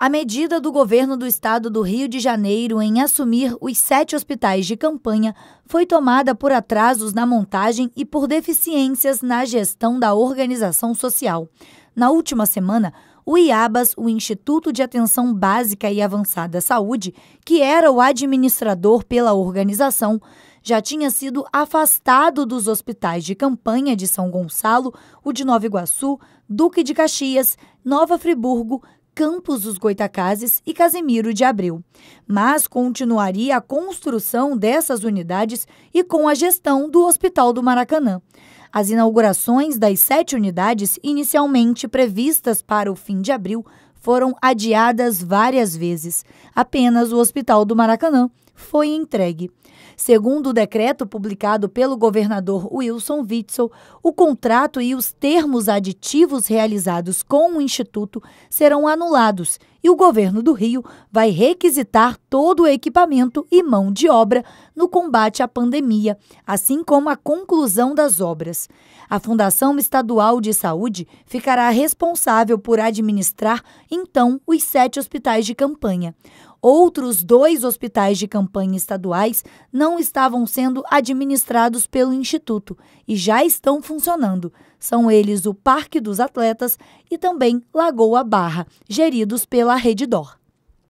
A medida do governo do estado do Rio de Janeiro em assumir os sete hospitais de campanha foi tomada por atrasos na montagem e por deficiências na gestão da organização social. Na última semana, o IABAS, o Instituto de Atenção Básica e Avançada Saúde, que era o administrador pela organização, já tinha sido afastado dos hospitais de campanha de São Gonçalo, o de Nova Iguaçu, Duque de Caxias, Nova Friburgo, Campos dos Goitacazes e Casimiro de Abreu, mas continuaria a construção dessas unidades e com a gestão do Hospital do Maracanã. As inaugurações das sete unidades, inicialmente previstas para o fim de abril, foram adiadas várias vezes. Apenas o Hospital do Maracanã foi entregue. Segundo o decreto publicado pelo governador Wilson Witzel, o contrato e os termos aditivos realizados com o Instituto serão anulados e o governo do Rio vai requisitar todo o equipamento e mão de obra no combate à pandemia, assim como a conclusão das obras. A Fundação Estadual de Saúde ficará responsável por administrar, então, os sete hospitais de campanha. Outros dois hospitais de campanha estaduais não estavam sendo administrados pelo Instituto e já estão funcionando. São eles o Parque dos Atletas e também Lagoa Barra, geridos pela pela Rede Dor.